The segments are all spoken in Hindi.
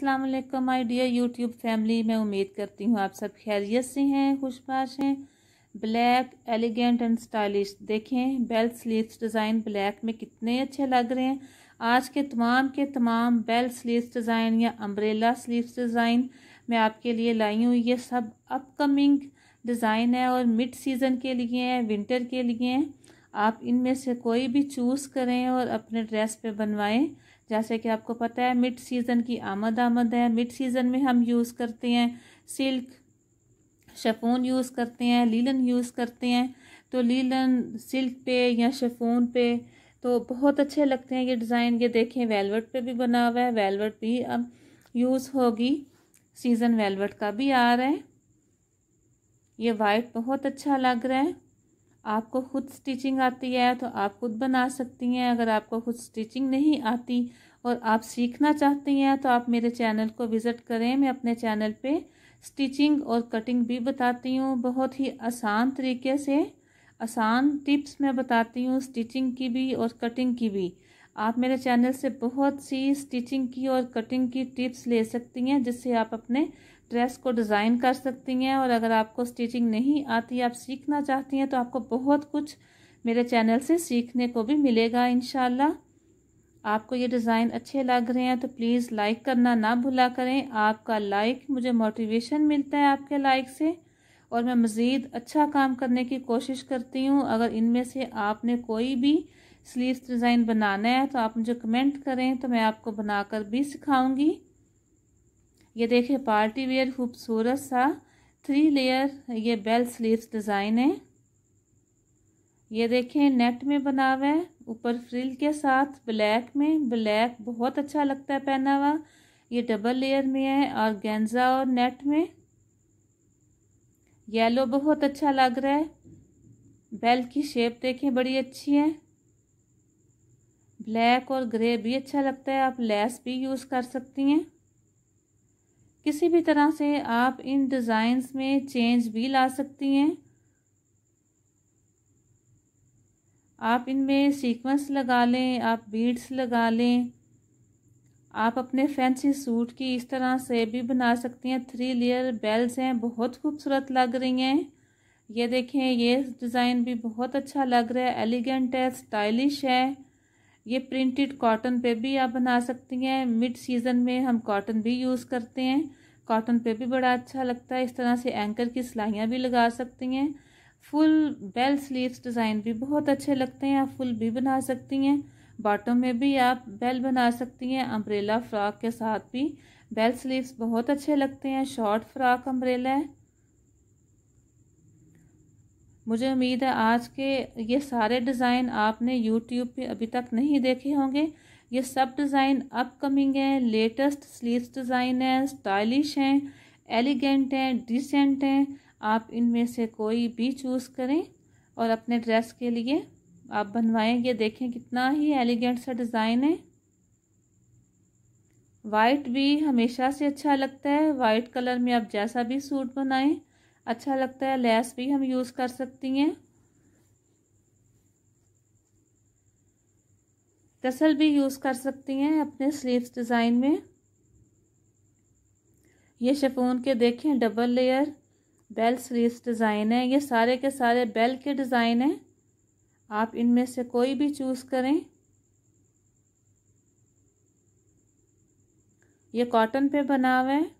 अस्सलाम वालेकुम माय डियर यूट्यूब फैमिली मैं उम्मीद करती हूँ आप सब खैरियत से हैं खुशबाश हैं ब्लैक एलिगेंट एंड स्टाइलिश देखें बेल्ट स्लीव्स डिज़ाइन ब्लैक में कितने अच्छे लग रहे हैं आज के तमाम के तमाम बेल्ट स्लीव्स डिज़ाइन या अम्ब्रेला स्लीव्स डिज़ाइन मैं आपके लिए लाई हूँ ये सब अपकमिंग डिज़ाइन है और मिड सीज़न के लिए हैं विंटर के लिए हैं आप इनमें से कोई भी चूज़ करें और अपने ड्रेस पर बनवाएँ जैसे कि आपको पता है मिड सीज़न की आमद आमद है मिड सीज़न में हम यूज़ करते हैं सिल्क शफून यूज़ करते हैं लीलन यूज़ करते हैं तो लीलन सिल्क पे या शफून पे तो बहुत अच्छे लगते हैं ये डिज़ाइन ये देखें वेलवेट पे भी बना हुआ है वेलवेट भी अब यूज़ होगी सीज़न वेलवेट का भी आ रहा है ये वाइट बहुत अच्छा लग रहा है आपको खुद स्टिचिंग आती है तो आप खुद बना सकती हैं अगर आपको खुद स्टिचिंग नहीं आती और आप सीखना चाहती हैं तो आप मेरे चैनल को विज़िट करें मैं अपने चैनल पे स्टिचिंग और कटिंग भी बताती हूँ बहुत ही आसान तरीके से आसान टिप्स मैं बताती हूँ स्टिचिंग की भी और कटिंग की भी आप मेरे चैनल से बहुत सी स्टिचिंग की और कटिंग की टिप्स ले सकती हैं जिससे आप अपने ड्रेस को डिज़ाइन कर सकती हैं और अगर आपको स्टिचिंग नहीं आती आप सीखना चाहती हैं तो आपको बहुत कुछ मेरे चैनल से सीखने को भी मिलेगा इन आपको ये डिज़ाइन अच्छे लग रहे हैं तो प्लीज़ लाइक करना ना भूला करें आपका लाइक मुझे मोटिवेशन मिलता है आपके लाइक से और मैं मज़ीद अच्छा काम करने की कोशिश करती हूँ अगर इनमें से आपने कोई भी स्लीव्स डिज़ाइन बनाना है तो आप मुझे कमेंट करें तो मैं आपको बनाकर भी सिखाऊंगी ये देखिए पार्टी वेयर खूबसूरत सा थ्री लेयर ये बेल स्लीव्स डिज़ाइन है ये देखें नेट में बना हुआ है ऊपर फ्रिल के साथ ब्लैक में ब्लैक बहुत अच्छा लगता है पहना हुआ ये डबल लेयर में है और गेंजा और नेट में येलो बहुत अच्छा लग रहा है बेल की शेप देखें बड़ी अच्छी है ब्लैक और ग्रे भी अच्छा लगता है आप लेस भी यूज़ कर सकती हैं किसी भी तरह से आप इन डिज़ाइंस में चेंज भी ला सकती हैं आप इनमें सीक्वेंस लगा लें आप बीड्स लगा लें आप अपने फैंसी सूट की इस तरह से भी बना सकती हैं थ्री लेयर बेल्स हैं बहुत खूबसूरत लग रही हैं ये देखें ये डिज़ाइन भी बहुत अच्छा लग रहा है एलिगेंट है स्टाइलिश है ये प्रिंटेड कॉटन पे भी आप बना सकती हैं मिड सीज़न में हम कॉटन भी यूज़ करते हैं कॉटन पे भी बड़ा अच्छा लगता है इस तरह से एंकर की सिलाइयाँ भी लगा सकती हैं फुल बेल स्लीव्स डिज़ाइन भी बहुत अच्छे लगते हैं आप फुल भी बना सकती हैं बॉटम में भी आप बेल बना सकती हैं अम्ब्रेला फ़्रॉक के साथ भी बेल स्लीव्स बहुत अच्छे लगते हैं शॉर्ट फ्रॉक अम्ब्रेला है मुझे उम्मीद है आज के ये सारे डिज़ाइन आपने यूट्यूब पे अभी तक नहीं देखे होंगे ये सब डिज़ाइन अपकमिंग हैं लेटेस्ट स्लीव्स डिज़ाइन हैं स्टाइलिश हैं एलिगेंट हैं डिसेंट हैं आप इनमें से कोई भी चूज़ करें और अपने ड्रेस के लिए आप बनवाएंगे देखें कितना ही एलिगेंट सा डिज़ाइन है वाइट भी हमेशा से अच्छा लगता है वाइट कलर में आप जैसा भी सूट बनाएं अच्छा लगता है लेस भी हम यूज़ कर सकती हैं टसल भी यूज़ कर सकती हैं अपने स्लीव्स डिज़ाइन में ये शेफोन के देखें double layer bell sleeves design है ये सारे के सारे बेल के डिज़ाइन हैं आप इनमें से कोई भी चूज़ करें ये कॉटन पे बना हुआ है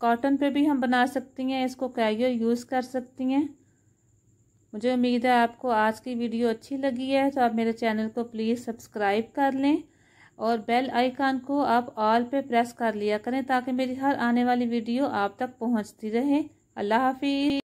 कॉटन पे भी हम बना सकती हैं इसको कैरियर यूज़ कर सकती हैं मुझे उम्मीद है आपको आज की वीडियो अच्छी लगी है तो आप मेरे चैनल को प्लीज़ सब्सक्राइब कर लें और बेल आइकन को आप ऑल पे प्रेस कर लिया करें ताकि मेरी हर आने वाली वीडियो आप तक पहुंचती रहे अल्लाह हाफिज़